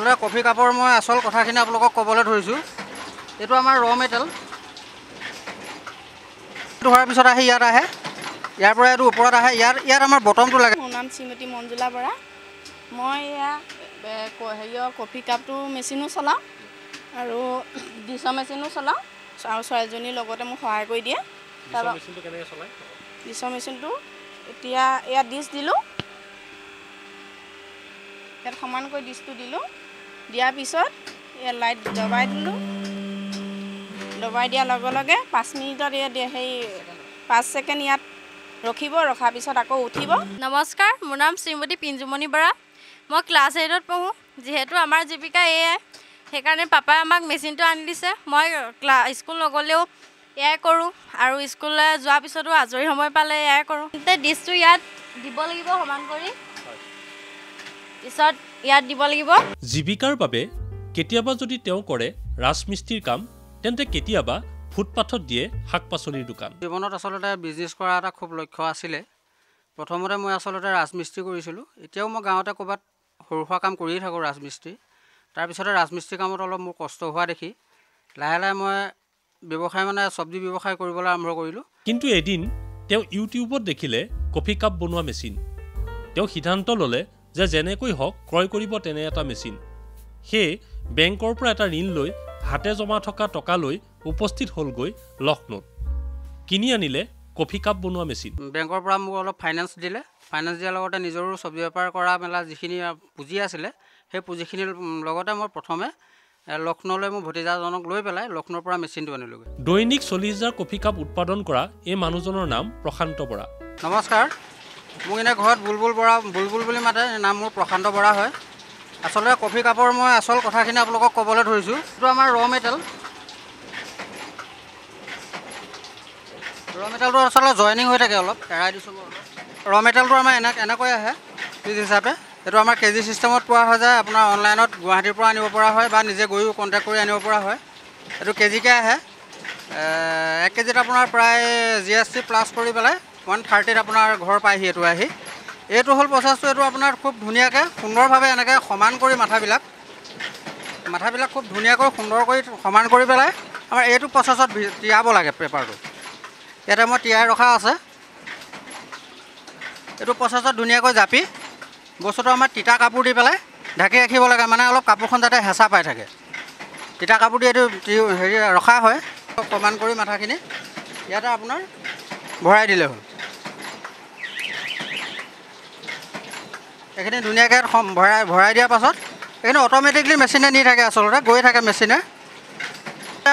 আচলতে কফি কাপৰ মই আচল কথাখিনি আপোনালোকক ক'বলৈ ধৰিছোঁ এইটো আমাৰ ৰ মেটেল এইটো হোৱাৰ পিছত আহি ইয়াত আহে ইয়াৰ পৰা এইটো ওপৰত আহে ইয়াৰ ইয়াত আমাৰ বটমটো লাগে মোৰ নাম শ্ৰীমতী মঞ্জুলা বৰা মই এয়া হেৰিয়ৰ কফি কাপটো মেচিনো চলাওঁ আৰু ডিছ মেচিনো চলাওঁ আৰু ছোৱালীজনীৰ লগতে মোক সহায় কৰি দিয়ে ডিছ মেচিনটো এতিয়া ইয়াত ডিছ দিলোঁ ইয়াত সমানকৈ ডিছটো দিলোঁ দিয়াৰ পিছত এই লাইট দবাই দিলোঁ দবাই দিয়াৰ লগে লগে পাঁচ মিনিটত এই হেৰি পাঁচ ছেকেণ্ড ইয়াত ৰখিব ৰখাৰ পিছত আকৌ উঠিব নমস্কাৰ মোৰ নাম শ্ৰীমতী পিঞ্জুমণি বৰা মই ক্লাছ এইটত পঢ়োঁ যিহেতু আমাৰ জীৱিকা এয়াই সেইকাৰণে পাপাই আমাক মেচিনটো আনি দিছে মই ক্লা স্কুল নগ'লেও এয়াই কৰোঁ আৰু স্কুললৈ যোৱাৰ পিছতো আজৰি সময় পালে এয়াই কৰোঁ ডিছটো ইয়াত দিব লাগিব সমান কৰি পিছত ইয়াত দিব লাগিব জীৱিকাৰ বাবে কেতিয়াবা যদি তেওঁ কৰে ৰাজমিস্ত্ৰীৰ কাম তেন্তে কেতিয়াবা ফুটপাথত দিয়ে শাক পাচলিৰ দোকান জীৱনত আচলতে বিজনেছ কৰা এটা খুব লক্ষ্য আছিলে প্ৰথমতে মই আচলতে ৰাজমিস্ত্ৰী কৰিছিলোঁ এতিয়াও মই গাঁৱতে ক'ৰবাত সৰু সুৰা কাম কৰিয়ে থাকোঁ ৰাজমিস্ত্ৰী তাৰপিছতে ৰাজমিস্ত্ৰী কামত অলপ মোৰ কষ্ট হোৱা দেখি লাহে লাহে মই ব্যৱসায় মানে চব্জি ব্যৱসায় কৰিবলৈ আৰম্ভ কৰিলোঁ কিন্তু এদিন তেওঁ ইউটিউবত দেখিলে কফি কাপ বনোৱা মেচিন তেওঁ সিদ্ধান্ত ল'লে যে যেনেকৈ হওক ক্ৰয় কৰিব তেনে এটা মেচিন সেয়ে বেংকৰ পৰা এটা ঋণ লৈ হাতে জমা থকা টকালৈ উপস্থিত হ'লগৈ লক্ষ্ণৌত কিনি আনিলে কফি কাপ বনোৱা মেচিন বেংকৰ পৰা মোক অলপ ফাইনেন্স দিলে ফাইনেন্স দিয়াৰ লগতে নিজৰো চব্জি বেপাৰ কৰা মেলা যিখিনি পুঁজি আছিলে সেই পুঁজিখিনিৰ লগতে মই প্ৰথমে লক্ষ্ণৌলৈ মোৰ ভতিজাজনক লৈ পেলাই লক্ষ্ণৌৰ পৰা মেচিনটো আনিলোঁগৈ দৈনিক চল্লিছ হাজাৰ কফি কাপ উৎপাদন কৰা এই মানুহজনৰ নাম প্ৰশান্ত বৰা নমস্কাৰ মোক এনে ঘৰত বুলবুল বৰা বুলবুল বুলি মাতে নাম মোৰ প্ৰশান্ত বৰা হয় আচলতে কফি কাপৰ মই আচল কথাখিনি আপোনালোকক ক'বলৈ ধৰিছোঁ এইটো আমাৰ ৰ মেটেল ৰ মেটেলটো আচলতে জইনিং হৈ থাকে অলপ এৰাই দিছোঁ ৰ মেটেলটো আমাৰ এনে এনেকৈ আহে পিজ হিচাপে এইটো আমাৰ কে জি ছিষ্টেমত পোৱা হয় যায় আপোনাৰ অনলাইনত গুৱাহাটীৰ পৰা আনিব পৰা হয় বা নিজে গৈও কণ্টেক্ট কৰি আনিব পৰা হয় এইটো কেজিকৈ আহে এক কেজিত আপোনাৰ প্ৰায় জি এছ টি প্লাছ কৰি পেলাই ওৱান থাৰ্টিত আপোনাৰ ঘৰ পায়হি এইটো আহি এইটো হ'ল প্ৰচেছটো এইটো আপোনাৰ খুব ধুনীয়াকৈ সুন্দৰভাৱে এনেকৈ সমান কৰি মাথাবিলাক মাথাবিলাক খুব ধুনীয়াকৈ সুন্দৰ কৰি সমান কৰি পেলাই আমাৰ এইটো প্ৰচেছত তিয়াব লাগে পেপাৰটো ইয়াতে মই তিয়াই ৰখা আছে এইটো প্ৰচেছত ধুনীয়াকৈ জাপি বস্তুটো আমাৰ তিতা কাপোৰ দি পেলাই ঢাকি ৰাখিব লাগে মানে অলপ কাপোৰখন যাতে হেঁচা পাই থাকে তিতা কাপোৰ দি এইটো হেৰি ৰখা হয় সমান কৰি মাথাখিনি ইয়াতে আপোনাৰ ভৰাই দিলে হ'ল এইখিনি ধুনীয়াকৈ ভৰাই ভৰাই দিয়াৰ পাছত এইখিনি অট'মেটিকলি মেচিনে নি থাকে আচলতে গৈ থাকে মেচিনে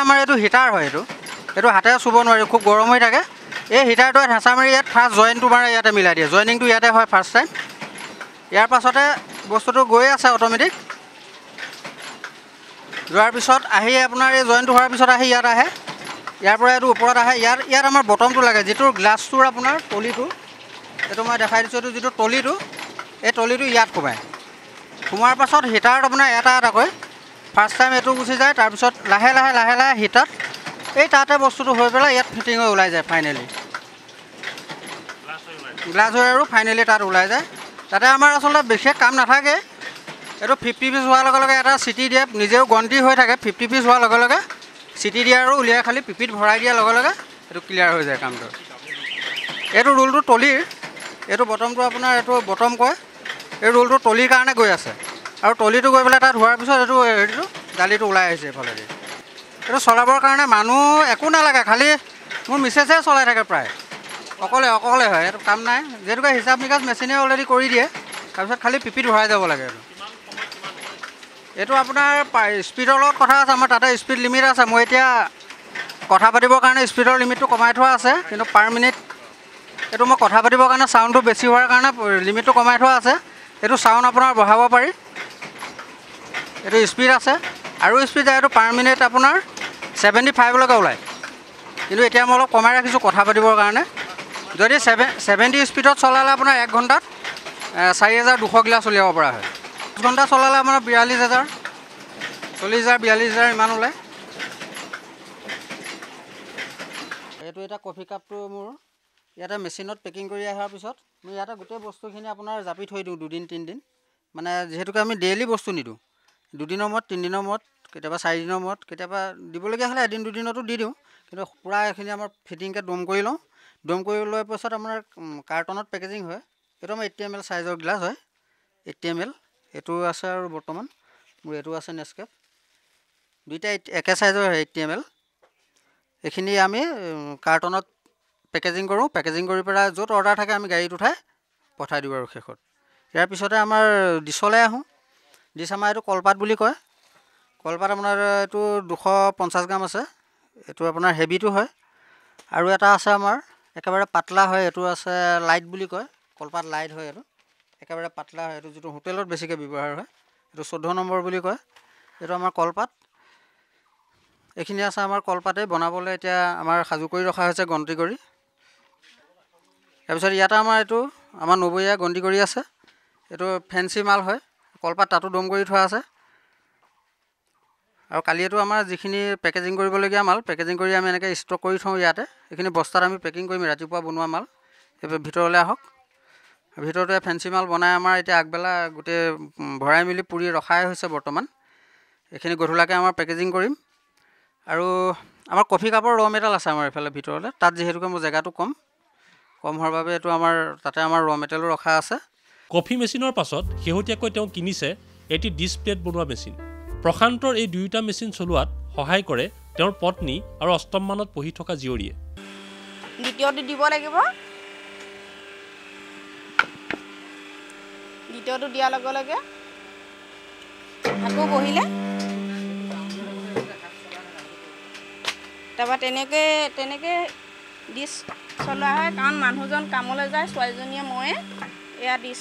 আমাৰ এইটো হিটাৰ হয় এইটো এইটো হাতেৰে চুব নোৱাৰি খুব গৰম হৈ থাকে এই হিটাৰটোৱে হেঁচা মাৰি ইয়াত ফাৰ্ষ্ট জইনটো মানে ইয়াতে মিলাই দিয়ে জইনিংটো ইয়াতে হয় ফাৰ্ষ্ট টাইম ইয়াৰ পাছতে বস্তুটো গৈ আছে অট'মেটিক যোৱাৰ পিছত আহি আপোনাৰ এই জইনটো হোৱাৰ পিছত আহি ইয়াত আহে ইয়াৰ পৰা এইটো ওপৰত আহে ইয়াত ইয়াত আমাৰ বটমটো লাগে যিটোৰ গ্লাছটোৰ আপোনাৰ তলিটো এইটো মই দেখাই দিছোঁ এইটো যিটো তলিটো এই তলিটো ইয়াত সোমায় সোমোৱাৰ পাছত হিটাৰত আপোনাৰ এটা এটাকৈ ফাৰ্ষ্ট টাইম এইটো গুচি যায় তাৰপিছত লাহে লাহে লাহে লাহে হিটাৰত এই তাতে বস্তুটো হৈ পেলাই ইয়াত ফিটিং হৈ ওলাই যায় ফাইনেলি গ্লাছ হৈ আৰু ফাইনেলি তাত ওলাই যায় তাতে আমাৰ আচলতে বিশেষ কাম নাথাকে এইটো ফিফটি পিছ হোৱাৰ লগে লগে এটা চিটি দিয়ে নিজেও গন্তি হৈ থাকে ফিফটি পিছ হোৱাৰ লগে লগে চিটি দিয়ে আৰু উলিয়াই খালি পিপিত ভৰাই দিয়াৰ লগে লগে এইটো ক্লিয়াৰ হৈ যায় কামটো এইটো ৰোলটো তলিৰ এইটো বটমটো আপোনাৰ এইটো বটম কয় এই ৰোলটো তলিৰ কাৰণে গৈ আছে আৰু তলিটো গৈ পেলাই তাত হোৱাৰ পিছত এইটো হেৰিটো দালিটো ওলাই আহিছে এইফালেদি এইটো চলাবৰ কাৰণে মানুহ একো নালাগে খালি মোৰ মিছেছে চলাই থাকে প্ৰায় অকলে অকলে হয় এইটো কাম নাই যিহেতুকে হিচাপ নিকাজ মেচিনে অলৰেডি কৰি দিয়ে তাৰপিছত খালি পিপিত ভৰাই যাব লাগে এইটো এইটো আপোনাৰ স্পীডৰ লগত কথা আছে আমাৰ তাতে স্পীড লিমিট আছে মই এতিয়া কথা পাতিবৰ কাৰণে স্পীডৰ লিমিটটো কমাই থোৱা আছে কিন্তু পাৰ মিনিট এইটো মই কথা পাতিবৰ কাৰণে চাউণ্ডটো বেছি হোৱাৰ কাৰণে লিমিটটো কমাই থোৱা আছে এইটো চাউণ্ড আপোনাৰ বঢ়াব পাৰি এইটো স্পীড আছে আৰু স্পীড যায় এইটো পাৰ মিনিট আপোনাৰ ছেভেণ্টি ফাইভলৈকে ওলায় কিন্তু এতিয়া মই অলপ কমাই ৰাখিছোঁ কথা পাতিবৰ কাৰণে যদি ছেভেন ছেভেণ্টি স্পীডত চলালে আপোনাৰ এক ঘণ্টাত চাৰি হেজাৰ দুশ গিলাচ উলিয়াব পৰা হয় দহ ঘণ্টা চলালে আপোনাৰ বিয়াল্লিছ হেজাৰ চল্লিছ হেজাৰ বিয়াল্লিছ হেজাৰ ইমান ওলায় এইটো এটা কফি কাপটো মোৰ ইয়াতে মেচিনত পেকিং কৰি অহাৰ পিছত মই ইয়াতে গোটেই বস্তুখিনি আপোনাৰ জাপি থৈ দিওঁ দুদিন তিনিদিন মানে যিহেতুকে আমি ডেইলি বস্তু নিদিওঁ দুদিনৰ মূৰত তিনিদিনৰ মূৰত কেতিয়াবা চাৰিদিনৰ মূৰত কেতিয়াবা দিবলগীয়া হ'লে এদিন দুদিনতো দি দিওঁ কিন্তু পূৰা এইখিনি আমাৰ ফিটিংকৈ ডম কৰি লওঁ ডম কৰি লোৱাৰ পিছত আপোনাৰ কাৰ্টনত পেকেজিং হয় এইটো আমাৰ এ টি এম এল চাইজৰ গ্লাছ হয় এ টি এম এল এইটো আছে আৰু বৰ্তমান মোৰ এইটো আছে নেক্সকেপ দুইটা একে চাইজৰ হয় এ টি এম এল এইখিনি আমি কাৰ্টনত পেকেজিং কৰোঁ পেকেজিং কৰি পেলাই য'ত অৰ্ডাৰ থাকে আমি গাড়ীত উঠাই পঠাই দিওঁ আৰু শেষত ইয়াৰ পিছতে আমাৰ ডিছলৈ আহোঁ ডিছ আমাৰ এইটো কলপাত বুলি কয় কলপাত আপোনাৰ এইটো দুশ পঞ্চাছ গ্ৰাম আছে এইটো আপোনাৰ হেভিটো হয় আৰু এটা আছে আমাৰ একেবাৰে পাতলা হয় এইটো আছে লাইট বুলি কয় কলপাত লাইট হয় এইটো একেবাৰে পাতলা হয় এইটো যিটো হোটেলত বেছিকৈ ব্যৱহাৰ হয় এইটো চৈধ্য নম্বৰ বুলি কয় এইটো আমাৰ কলপাত এইখিনি আছে আমাৰ কলপাতেই বনাবলৈ এতিয়া আমাৰ সাজু কৰি ৰখা হৈছে গন্তি কৰি তাৰপিছত ইয়াতে আমাৰ এইটো আমাৰ নবৈয়া গণ্ডি কৰি আছে এইটো ফেঞ্চি মাল হয় কলপাত তাতো দম কৰি থোৱা আছে আৰু কালি এইটো আমাৰ যিখিনি পেকেজিং কৰিবলগীয়া মাল পেকেজিং কৰি আমি এনেকৈ ষ্টক কৰি থওঁ ইয়াতে এইখিনি বস্তাত আমি পেকিং কৰিম ৰাতিপুৱা বনোৱা মাল ভিতৰলৈ আহক ভিতৰতে ফেঞ্চি মাল বনাই আমাৰ এতিয়া আগবেলা গোটেই ভৰাই মেলি পুৰি ৰখাই হৈছে বৰ্তমান এইখিনি গধূলাকৈ আমাৰ পেকেজিং কৰিম আৰু আমাৰ কফি কাপৰ ৰ মেটাল আছে আমাৰ এইফালে ভিতৰলৈ তাত যিহেতুকে মোৰ জেগাটো কম কম হোৱাৰ বাবে এইটো আমাৰ তাতে আমাৰ ৰ মেটেৰিয়েলো ৰখা আছে কফি মেচিনৰ পাছত শেহতীয়াকৈ তেওঁ কিনিছে এটি ডিছপ্লেট বনোৱা মেচিন প্ৰশান্তৰ এই দুয়োটা মেচিন চলোৱাত সহায় কৰে তেওঁৰ পত্নী আৰু অষ্টমমানত পঢ়ি থকা জীয়ৰীয়ে দ্বিতীয়টো দিব লাগিব দ্বিতীয়টো দিয়াৰ লগে লগে আকৌ বহিলে তাৰপৰা তেনেকৈ তেনেকৈ দি চলোৱা হয় কাৰণ মানুহজন কামলৈ যায় ছোৱালীজনীয়ে ময়ে এয়া ডিছ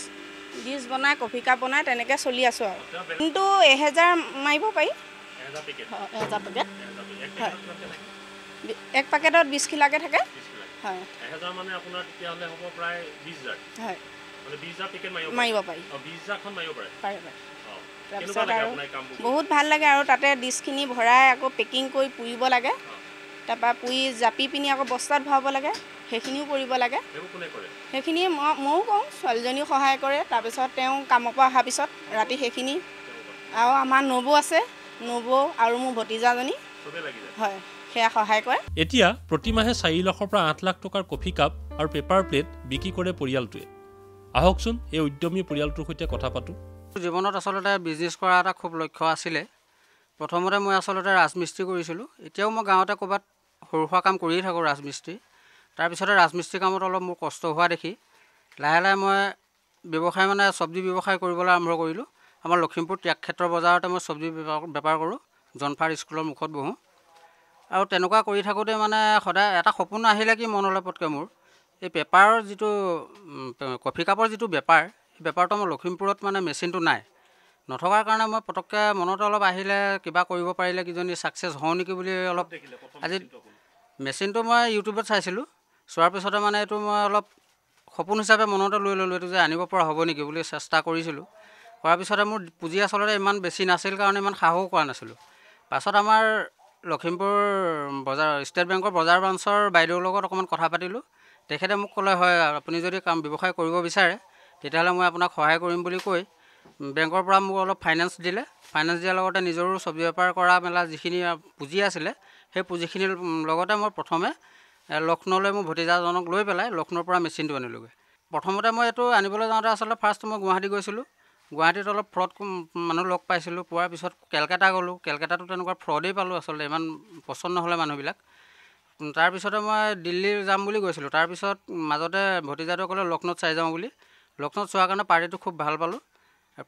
ডিছ বনাই কফি কাপ বনাই তেনেকৈ চলি আছোঁ আৰু কিন্তু এহেজাৰ মাৰিব পাৰি এহেজাৰ পেকেট হয় এক পেকেটত বিছ কিলাকৈ থাকে বহুত ভাল লাগে আৰু তাতে ডিছখিনি ভৰাই আকৌ পেকিং কৰি পুৰিব লাগে তাৰপৰা পুৰি জাপি পিনি আকৌ বস্তাত ভৰাব লাগে সেইখিনিও কৰিব লাগে সেইখিনি মই ময়ো কওঁ ছোৱালীজনীও সহায় কৰে তাৰপিছত তেওঁ কামৰ পৰা অহাৰ পিছত ৰাতি সেইখিনি আৰু আমাৰ নবৌ আছে নবৌ আৰু মোৰ ভতিজাজনী হয় সেয়া সহায় কৰে এতিয়া প্ৰতিমাহে চাৰি লাখৰ পৰা আঠ লাখ টকাৰ কফি কাপ আৰু পেপাৰ প্লেট বিক্ৰী কৰে পৰিয়ালটোৱে আহকচোন এই উদ্যমী পৰিয়ালটোৰ সৈতে কথা পাতোঁ মোৰ জীৱনত আচলতে বিজনেছ কৰা এটা খুব লক্ষ্য আছিলে প্ৰথমতে মই আচলতে ৰাজমিস্ত্ৰী কৰিছিলোঁ এতিয়াও মই গাঁৱতে ক'ৰবাত সৰু সুৰা কাম কৰিয়ে থাকোঁ ৰাজমিস্ত্ৰী তাৰপিছতে ৰাজমিস্ত্ৰী কামত অলপ মোৰ কষ্ট হোৱা দেখি লাহে লাহে মই ব্যৱসায় মানে চব্জি ব্যৱসায় কৰিবলৈ আৰম্ভ কৰিলোঁ আমাৰ লখিমপুৰ ত্যাগক্ষেত্ৰ বজাৰতে মই চব্জি বেপাৰ বেপাৰ কৰোঁ জনফাৰ স্কুলৰ মুখত বহোঁ আৰু তেনেকুৱা কৰি থাকোঁতে মানে সদায় এটা সপোন আহিলে কি মনলৈ পতকৈ মোৰ এই পেপাৰৰ যিটো কফি কাপৰ যিটো বেপাৰ সেই বেপাৰটো মই লখিমপুৰত মানে মেচিনটো নাই নথকাৰ কাৰণে মই পটককৈ মনত অলপ আহিলে কিবা কৰিব পাৰিলে কিজনী ছাকচেছ হওঁ নেকি বুলি অলপ আজি মেচিনটো মই ইউটিউবত চাইছিলোঁ চোৱাৰ পিছতে মানে এইটো মই অলপ সপোন হিচাপে মনতে লৈ ল'লোঁ এইটো যে আনিব পৰা হ'ব নেকি বুলি চেষ্টা কৰিছিলোঁ কৰাৰ পিছতে মোৰ পুঁজি আচলতে ইমান বেছি নাছিল কাৰণে ইমান সাহসো কৰা নাছিলোঁ পাছত আমাৰ লখিমপুৰ বজাৰ ষ্টেট বেংকৰ বজাৰ ব্ৰাঞ্চৰ বাইদেউৰ লগত অকণমান কথা পাতিলোঁ তেখেতে মোক ক'লে হয় আপুনি যদি কাম ব্যৱসায় কৰিব বিচাৰে তেতিয়াহ'লে মই আপোনাক সহায় কৰিম বুলি কৈ বেংকৰ পৰা মোক অলপ ফাইনেন্স দিলে ফাইনেন্স দিয়াৰ লগতে নিজৰো চব্জি বেপাৰ কৰা মেলা যিখিনি পুঁজি আছিলে সেই পুঁজিখিনিৰ লগতে মই প্ৰথমে লক্ষ্ণৌলৈ মোৰ ভতিজাজনক লৈ পেলাই লক্ষ্ণৌৰ পৰা মেচিনটো আনিলোগৈ প্ৰথমতে মই এইটো আনিবলৈ যাওঁতে আচলতে ফাৰ্ষ্ট মই গুৱাহাটী গৈছিলোঁ গুৱাহাটীত অলপ ফ্ৰড মানুহ লগ পাইছিলোঁ পোৱাৰ পিছত কেলকাতা গ'লোঁ কেলকাতাটো তেনেকুৱা ফ্ৰডেই পালোঁ আচলতে ইমান পচন্দ নহ'লে মানুহবিলাক তাৰপিছতে মই দিল্লী যাম বুলি গৈছিলোঁ তাৰপিছত মাজতে ভতিজাটো ক'লে লক্ষ্ণৌত চাই যাওঁ বুলি লক্ষ্ণৌত চোৱাৰ কাৰণে পাৰ্টিটো খুব ভাল পালোঁ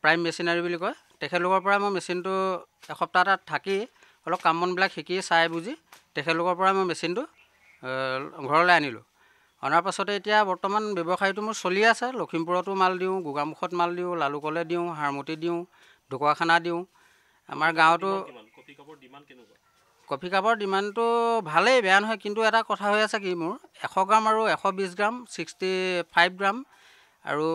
প্ৰাইম মেচিনাৰী বুলি কয় তেখেতলোকৰ পৰা মই মেচিনটো এসপ্তাহ তাত থাকি অলপ কাম বনবিলাক শিকি চাই বুজি তেখেতলোকৰ পৰা মই মেচিনটো ঘৰলৈ আনিলোঁ অনাৰ পাছতে এতিয়া বৰ্তমান ব্যৱসায়টো মোৰ চলি আছে লখিমপুৰতো মাল দিওঁ গোগামুখত মাল দিওঁ লালুকলৈ দিওঁ হাৰমতি দিওঁ ঢকুৱাখানা দিওঁ আমাৰ গাঁৱতো কফি কাপৰ ডিমাণ্ডটো ভালেই বেয়া নহয় কিন্তু এটা কথা হৈ আছে কি মোৰ এশ গ্ৰাম আৰু এশ বিছ গ্ৰাম ছিক্সটি ফাইভ গ্ৰাম আৰু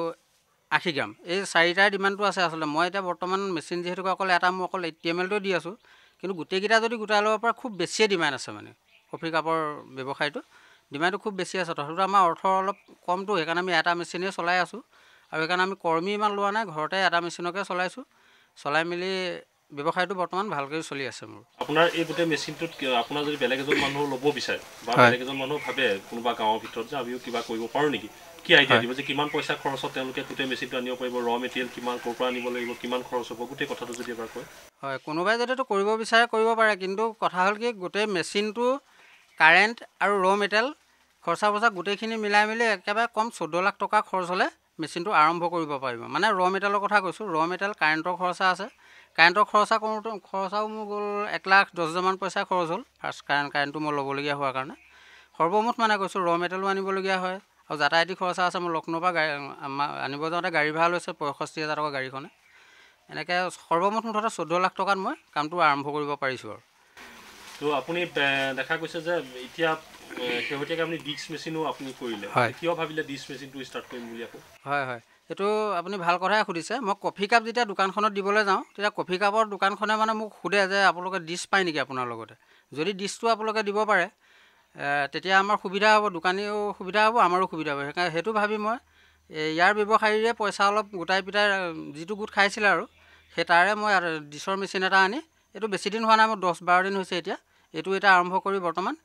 আশী গ্ৰাম এই চাৰিটাৰ ডিমাণ্ডটো আছে আচলতে মই এতিয়া বৰ্তমান মেচিন যিহেতুকে অকল এটা মোৰ অকল এ টি এম এলটো দি আছোঁ কিন্তু গোটেইকেইটা যদি গোটাই ল'ব পৰা খুব বেছিয়ে ডিমাণ্ড আছে মানে কফি কাপৰ ব্যৱসায়টো ডিমাণ্ডটো খুব বেছি আছে তথাপিতো আমাৰ অৰ্থ অলপ কমটো সেইকাৰণে আমি এটা মেচিনেই চলাই আছোঁ আৰু সেইকাৰণে আমি কৰ্মী ইমান লোৱা নাই ঘৰতে এটা মেচিনকে চলাইছোঁ চলাই মেলি ব্যৱসায়টো বৰ্তমান ভালকৈ চলি আছে মোৰ আপোনাৰ এই গোটেই মেচিনটোত আপোনাৰ যদি বেলেগ এজন মানুহ ল'ব বিচাৰে বা বেলেগ এজন মানুহ ভাবে কোনোবা গাঁৱৰ ভিতৰত যে আমিও কিবা কৰিব পাৰোঁ নেকি কি আইডিয়া দিব যে কিমান পইচা খৰচ হয় তেওঁলোকে গোটেই মেচিনটো আনিব পাৰিব ৰ মেটেৰিয়েল কিমান ক'ৰ পৰা আনিব লাগিব কিমান খৰচ হ'ব গোটেই কথাটো যদি এবাৰ কয় হয় কোনোবাই যদিতো কৰিব বিচাৰে কৰিব পাৰে কিন্তু কথা হ'ল কি গোটেই মেচিনটো কাৰেণ্ট আৰু ৰ মেটেৰিয়েল খৰচা বচা গোটেইখিনি মিলাই মেলি একেবাৰে কম চৈধ্য লাখ টকা খৰচ হ'লে মেচিনটো আৰম্ভ কৰিব পাৰিব মানে ৰ মেটেৰিয়েলৰ কথা কৈছোঁ ৰ মেটেৰিয়েল কাৰেণ্টৰ খৰচা আছে কাৰেণ্টৰ খৰচা কৰোঁতে খৰচাও মোৰ গ'ল এক লাখ দহ হাজাৰমান পইচা খৰচ হ'ল ফাৰ্ষ্ট কাৰেণ্ট কাৰেণ্টটো মই ল'বলগীয়া হোৱাৰ কাৰণে সৰ্বমুঠ মানে কৈছোঁ ৰ মেটেৰিয়েলো আনিবলগীয়া হয় আৰু যাতায়তী খৰচা আছে মোৰ লক্ষ্ণৌৰপৰা গাড়ী আনিব যাওঁতে গাড়ী ভাড়া লৈছে পঁয়ষষ্ঠি হাজাৰ টকা গাড়ীখনে এনেকৈ সৰ্বমুঠ মুঠতে চৈধ্য লাখ টকাত মই কামটো আৰম্ভ কৰিব পাৰিছোঁ আৰু ত' আপুনি দেখা গৈছে যে এতিয়া শেহতীয়াকৈ আপুনি ডিস্ক মেচিনো আপুনি কৰিলে হয় কিয় ভাবিলে ডিস্ক মেচিনটো ষ্টাৰ্ট কৰিম বুলি আকৌ হয় হয় সেইটো আপুনি ভাল কথাই সুধিছে মই কফি কাপ যেতিয়া দোকানখনত দিবলৈ যাওঁ তেতিয়া কফি কাপৰ দোকানখনে মানে মোক সোধে যে আপোনালোকে ডিছ পায় নেকি আপোনাৰ লগতে যদি ডিছটো আপোনালোকে দিব পাৰে তেতিয়া আমাৰ সুবিধা হ'ব দোকানীও সুবিধা হ'ব আমাৰো সুবিধা হ'ব সেইকাৰণে সেইটো ভাবি মই ইয়াৰ ব্যৱসায়ীৰে পইচা অলপ গোটাই পিটাই যিটো গোট খাইছিলে আৰু সেই তাৰে মই ডিছৰ মেচিন এটা আনি এইটো বেছিদিন হোৱা নাই মোৰ দহ বাৰ দিন হৈছে এতিয়া এইটো এতিয়া আৰম্ভ কৰি বৰ্তমান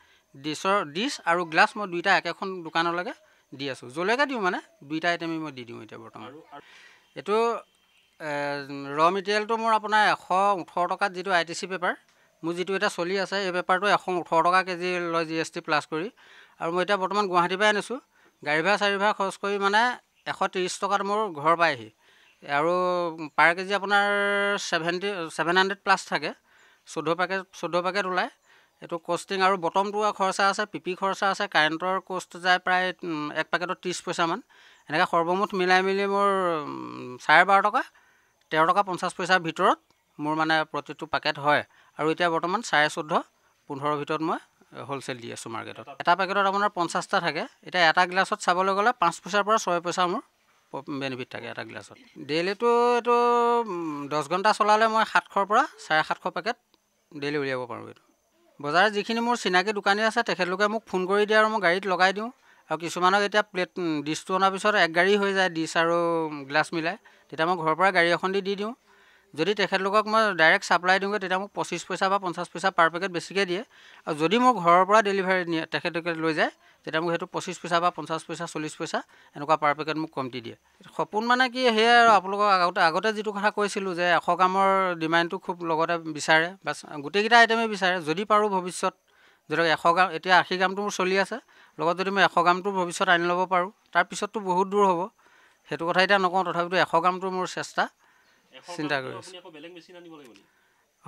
ডিছৰ ডিছ আৰু গ্লাছ মই দুইটা একেখন দোকানলৈকে দি আছোঁ য'লৈকে দিওঁ মানে দুইটা আইটেমেই মই দি দিওঁ এতিয়া বৰ্তমান এইটো ৰ মেটেৰিয়েলটো মোৰ আপোনাৰ এশ ওঠৰ টকাত যিটো আই টি চি পেপাৰ মোৰ যিটো এতিয়া চলি আছে এই পেপাৰটো এশ ওঠৰ টকা কেজি লয় জি এছ টি প্লাছ কৰি আৰু মই এতিয়া বৰ্তমান গুৱাহাটীৰ পৰাই আনিছোঁ গাড়ী ভাড়া চাৰি ভাড়া খৰচ কৰি মানে এশ ত্ৰিছ টকাত মোৰ ঘৰ পায়হি আৰু পাৰ কেজি আপোনাৰ ছেভেণ্টি ছেভেন হাণ্ড্ৰেড প্লাছ থাকে চৈধ্য পেকেট চৈধ্য পেকেট ওলায় এইটো কষ্টিং আৰু বটমটো খৰচা আছে পি পি খৰচা আছে কাৰেণ্টৰ কষ্ট যায় প্ৰায় এক পেকেটত ত্ৰিছ পইচামান এনেকৈ সৰ্বমুঠ মিলাই মেলি মোৰ চাৰে বাৰ টকা তেৰ টকা পঞ্চাছ পইচাৰ ভিতৰত মোৰ মানে প্ৰতিটো পেকেট হয় আৰু এতিয়া বৰ্তমান চাৰে চৈধ্য পোন্ধৰৰ ভিতৰত মই হ'লচেল দি আছোঁ মাৰ্কেটত এটা পেকেটত আপোনাৰ পঞ্চাছটা থাকে এতিয়া এটা গিলাছত চাবলৈ গ'লে পাঁচ পইচাৰ পৰা ছয় পইচা মোৰ বেনিফিট থাকে এটা গিলাচত ডেইলিটো এইটো দহ ঘণ্টা চলালে মই সাতশৰ পৰা চাৰে সাতশ পেকেট ডেইলি উলিয়াব পাৰোঁ এইটো বজাৰত যিখিনি মোৰ চিনাকি দোকানী আছে তেখেতলোকে মোক ফোন কৰি দিয়ে আৰু মই গাড়ীত লগাই দিওঁ আৰু কিছুমানক এতিয়া প্লেট ডিছটো অনাৰ পিছত এক গাড়ী হৈ যায় ডিছ আৰু গ্লাছ মিলাই তেতিয়া মই ঘৰৰ পৰা গাড়ী এখন দি দিওঁ যদি তেখেতলোকক মই ডাইৰেক্ট চাপ্লাই দিওঁগৈ তেতিয়া মোক পঁচিছ পইচা বা পঞ্চাছ পইচা পাৰ পেকেট বেছিকৈ দিয়ে আৰু যদি মোৰ ঘৰৰ পৰা ডেলিভাৰী নিয়ে তেখেতলোকে লৈ যায় তেতিয়া মোক সেইটো পঁচিছ পইচা বা পঞ্চাছ পইচা চল্লিছ পইচা এনেকুৱা পাৰ পেকেট মোক কমটি দিয়ে সপোন মানে কি সেয়াই আৰু আপোনালোকক আগতে আগতে যিটো কথা কৈছিলোঁ যে এশ গ্ৰামৰ ডিমাণ্ডটো খুব লগতে বিচাৰে বা গোটেইকেইটা আইটেমেই বিচাৰে যদি পাৰোঁ ভৱিষ্যত ধৰি লওক এশ গ্ৰাম এতিয়া আশী গ্ৰামটো মোৰ চলি আছে লগত যদি মই এশ গ্ৰামটো ভৱিষ্যত আনি ল'ব পাৰোঁ তাৰপিছততো বহুত দূৰ হ'ব সেইটো কথা এতিয়া নকওঁ তথাপিতো এশ গ্ৰামটো মোৰ চেষ্টা চিন্তা কৰি আছোঁ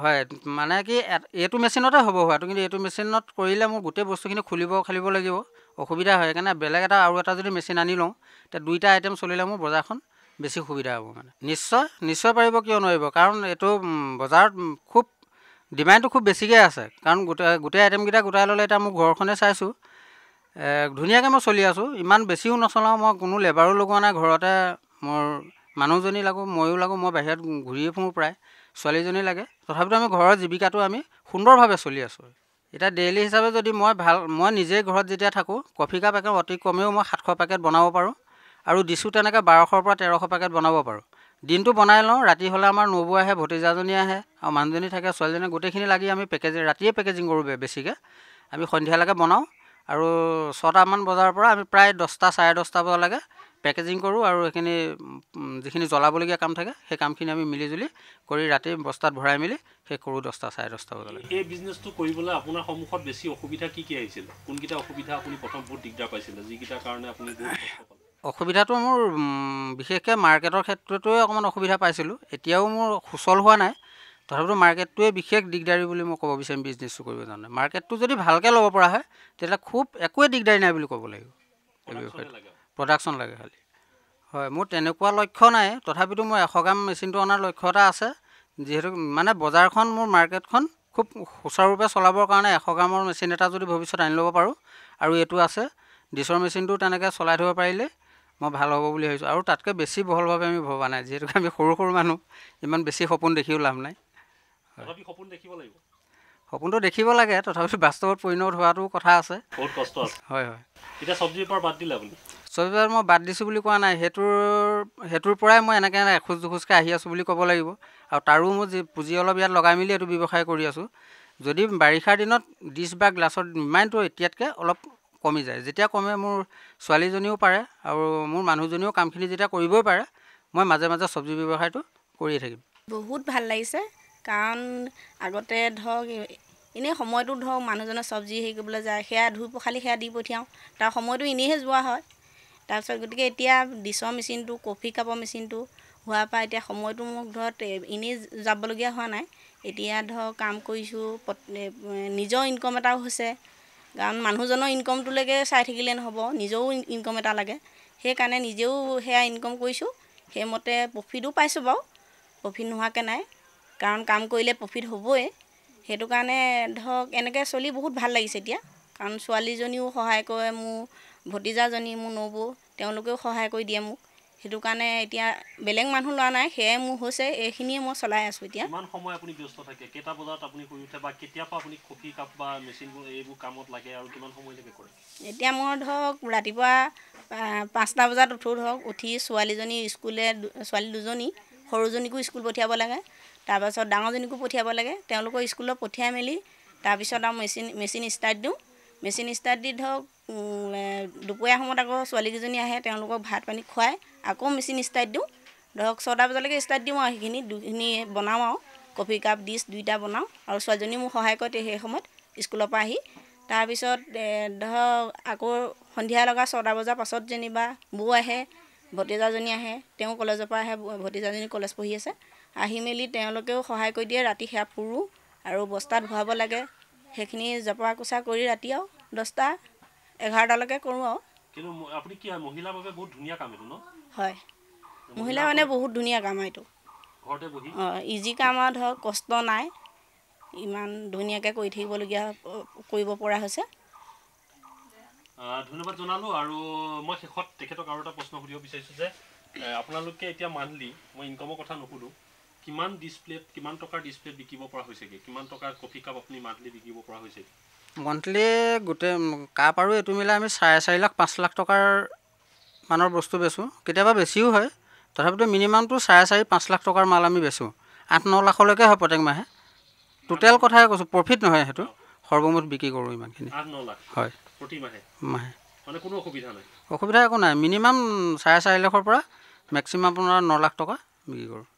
হয় মানে কি এইটো মেচিনতে হ'ব হোৱাটো কিন্তু এইটো মেচিনত কৰিলে মোৰ গোটেই বস্তুখিনি খুলিব খালিব লাগিব অসুবিধা হয় সেইকাৰণে বেলেগ এটা আৰু এটা যদি মেচিন আনি লওঁ তেতিয়া দুইটা আইটেম চলিলে মোৰ বজাৰখন বেছি সুবিধা হ'ব মানে নিশ্চয় নিশ্চয় পাৰিব কিয় নোৱাৰিব কাৰণ এইটো বজাৰত খুব ডিমাণ্ডটো খুব বেছিকৈ আছে কাৰণ গোটেই গোটেই আইটেমকেইটা গোটাই ল'লে এতিয়া মোৰ ঘৰখনে চাইছোঁ ধুনীয়াকৈ মই চলি আছোঁ ইমান বেছিও নচলাওঁ মই কোনো লেবাৰো লগোৱা নাই ঘৰতে মোৰ মানুহজনী লাগোঁ ময়ো লাগোঁ মই বাহিৰত ঘূৰিয়ে ফুৰোঁ প্ৰায় ছোৱালীজনী লাগে তথাপিতো আমি ঘৰৰ জীৱিকাটো আমি সুন্দৰভাৱে চলি আছোঁ এতিয়া ডেইলি হিচাপে যদি মই ভাল মই নিজে ঘৰত যেতিয়া থাকোঁ কফি কাপ একে অতি কমেও মই সাতশ পেকেট বনাব পাৰোঁ আৰু দিছোঁ তেনেকৈ বাৰশৰ পৰা তেৰশ পেকেট বনাব পাৰোঁ দিনটো বনাই লওঁ ৰাতি হ'লে আমাৰ নবৌ আহে ভতিজাজনী আহে আৰু মানুহজনী থাকে ছোৱালীজনী গোটেইখিনি লাগি আমি পেকেজিং ৰাতিয়ে পেকেজিং কৰোঁ বেছিকৈ আমি সন্ধিয়ালৈকে বনাওঁ আৰু ছটামান বজাৰ পৰা আমি প্ৰায় দহটা চাৰে দহটা বজালৈকে পেকেজিং কৰোঁ আৰু সেইখিনি যিখিনি জ্বলাবলগীয়া কাম থাকে সেই কামখিনি আমি মিলিজুলি কৰি ৰাতি বস্তাত ভৰাই মেলি সেই কৰোঁ দহটা চাৰে দহটা বজালৈ এই বিজনেছটো কৰিবলৈ আপোনাৰ সন্মুখত বেছি অসুবিধা কি কি আহিছিল কোনকেইটা অসুবিধা আপুনি প্ৰথম বহুত দিগদাৰ পাইছিলে যিকেইটাৰ কাৰণে আপুনি অসুবিধাটো মোৰ বিশেষকৈ মাৰ্কেটৰ ক্ষেত্ৰতোৱে অকণমান অসুবিধা পাইছিলোঁ এতিয়াও মোৰ সুচল হোৱা নাই তথাপিতো মাৰ্কেটটোৱে বিশেষ দিগদাৰী বুলি মই ক'ব বিচাৰিম বিজনেছটো কৰিবৰ কাৰণে মাৰ্কেটটো যদি ভালকৈ ল'ব পৰা হয় তেতিয়াহ'লে খুব একোৱে দিগদাৰী নাই বুলি ক'ব লাগিব প্ৰডাকশ্যন লাগে খালি হয় মোৰ তেনেকুৱা লক্ষ্য নাই তথাপিতো মোৰ এশ গ্ৰাম মেচিনটো অনাৰ লক্ষ্য এটা আছে যিহেতু মানে বজাৰখন মোৰ মাৰ্কেটখন খুব সুচাৰুৰূপে চলাবৰ কাৰণে এশ গ্ৰামৰ মেচিন এটা যদি ভৱিষ্যত আনি ল'ব পাৰোঁ আৰু এইটো আছে ডিছৰ মেচিনটো তেনেকৈ চলাই থ'ব পাৰিলে মই ভাল হ'ব বুলি ভাবিছোঁ আৰু তাতকৈ বেছি বহলভাৱে আমি ভবা নাই যিহেতুকে আমি সৰু সৰু মানুহ ইমান বেছি সপোন দেখিও লাভ নাই সপোন দেখিব লাগিব সপোনটো দেখিব লাগে তথাপিতো বাস্তৱত পৰিণত হোৱাটো কথা আছে বহুত কষ্ট আছে হয় হয় এতিয়া চব্জিৰ পৰা বাদ দিলে আপুনি চবিবাৰ মই বাদ দিছোঁ বুলি কোৱা নাই সেইটোৰ সেইটোৰ পৰাই মই এনেকৈ এখোজ দুখোজকৈ আহি আছোঁ বুলি ক'ব লাগিব আৰু তাৰো মোৰ যি পুঁজি অলপ ইয়াত লগাই মেলি এইটো ব্যৱসায় কৰি আছোঁ যদি বাৰিষাৰ দিনত ডিচ বা গ্লাছৰ ডিমাইণ্ডটো এতিয়াতকৈ অলপ কমি যায় যেতিয়া কমে মোৰ ছোৱালীজনীও পাৰে আৰু মোৰ মানুহজনীও কামখিনি যেতিয়া কৰিবই পাৰে মই মাজে মাজে চব্জি ব্যৱসায়টো কৰিয়ে থাকিম বহুত ভাল লাগিছে কাৰণ আগতে ধৰক এনেই সময়টো ধৰক মানুহজনে চব্জি হেৰি কৰিবলৈ যায় সেয়া ধুই পখালি সেয়া দি পঠিয়াওঁ তাৰ সময়টো এনেইহে যোৱা হয় তাৰপিছত গতিকে এতিয়া ডিছৰ মেচিনটো কফি কাপৰ মেচিনটো হোৱাৰ পৰা এতিয়া সময়টো মোক ধৰক এনেই যাবলগীয়া হোৱা নাই এতিয়া ধৰক কাম কৰিছোঁ নিজৰ ইনকম এটাও হৈছে কাৰণ মানুহজনৰ ইনকমটোলৈকে চাই থাকিলে নহ'ব নিজেও ইনকম এটা লাগে সেইকাৰণে নিজেও সেয়া ইনকম কৰিছোঁ সেইমতে প্ৰফিটো পাইছোঁ বাৰু প্ৰফিট নোহোৱাকৈ নাই কাৰণ কাম কৰিলে প্ৰফিট হ'বই সেইটো কাৰণে ধৰক এনেকৈ চলি বহুত ভাল লাগিছে এতিয়া কাৰণ ছোৱালীজনীও সহায় কৰে মোৰ ভতিজাজনী মোৰ নবৌ তেওঁলোকেও সহায় কৰি দিয়ে মোক সেইটো কাৰণে এতিয়া বেলেগ মানুহ লোৱা নাই সেয়াই মোৰ হৈছে এইখিনিয়ে মই চলাই আছোঁ এতিয়া এতিয়া মই ধৰক ৰাতিপুৱা পাঁচটা বজাত উঠোঁ ধৰক উঠি ছোৱালীজনী স্কুলে ছোৱালী দুজনী সৰুজনীকো স্কুল পঠিয়াব লাগে তাৰপাছত ডাঙৰজনীকো পঠিয়াব লাগে তেওঁলোকৰ স্কুলত পঠিয়াই মেলি তাৰপিছত আৰু মেচিন মেচিন ষ্টাৰ্ট দিওঁ মেচিন ষ্টাৰ্ট দি ধৰক দুপৰীয়া সময়ত আকৌ ছোৱালীকেইজনী আহে তেওঁলোকক ভাত পানী খুৱাই আকৌ মেচিন ষ্টাৰ্ট দিওঁ ধৰক ছটা বজালৈকে ষ্টাৰ্ট দিওঁ আৰু সেইখিনি দুইখিনি বনাওঁ আৰু কফি কাপ ডিছ দুইটা বনাওঁ আৰু ছোৱালীজনীও মোক সহায় কৰে সেই সময়ত স্কুলৰ পৰা আহি তাৰপিছত ধৰক আকৌ সন্ধিয়া লগা ছটা বজাৰ পাছত যেনিবা বৌ আহে ভতিজাজনী আহে তেওঁ কলেজৰ পৰা আহে ভতিজাজনী কলেজ পঢ়ি আছে আহি মেলি তেওঁলোকেও সহায় কৰি দিয়ে ৰাতি সেয়া ফুৰোঁ আৰু বস্তাত ভৰাব লাগে সেইখিনি জপৰা কোচা কৰি ৰাতি আৰু দহটা এঘাৰটালৈকে কৰোঁ আৰু কিন্তু আপুনি কি হয় মহিলাৰ বাবে বহুত ধুনীয়া কাম এইটো ন হয় মহিলা মানে বহুত ধুনীয়া কাম এইটো ঘৰতে বহি অঁ ইজি কাম আৰু ধৰক কষ্ট নাই ইমান ধুনীয়াকৈ কৰি থাকিবলগীয়া কৰিব পৰা হৈছে ধন্যবাদ জনালোঁ আৰু মই শেষত তেখেতক আৰু এটা প্ৰশ্ন সুধিব বিচাৰিছোঁ যে আপোনালোকে এতিয়া মান্থলি মই ইনকামৰ কথা নুসুধোঁ কিমান ডিছপ্লেত কিমান টকাৰ ডিছপ্লেত বিকিব পৰা হৈছেগৈ কিমান টকাৰ কফি কাপ আপুনি মান্থলি বিকিব পৰা হৈছেগৈ মন্থলি গোটেই কাপ আৰু এইটো মিলাই আমি চাৰে চাৰি লাখ পাঁচ লাখ টকাৰ মানৰ বস্তু বেচোঁ কেতিয়াবা বেছিও হয় তথাপিতো মিনিমামটো চাৰে চাৰি পাঁচ লাখ টকাৰ মাল আমি বেচোঁ আঠ ন লাখলৈকে হয় প্ৰত্যেক মাহে টোটেল কথাই কৈছোঁ প্ৰফিট নহয় সেইটো সৰ্বমুঠ বিক্ৰী কৰোঁ ইমানখিনি হয় মাহে কোনো অসুবিধা একো নাই মিনিমাম চাৰে চাৰি লাখৰ পৰা মেক্সিমাম আপোনাৰ ন লাখ টকা বিক্ৰী কৰোঁ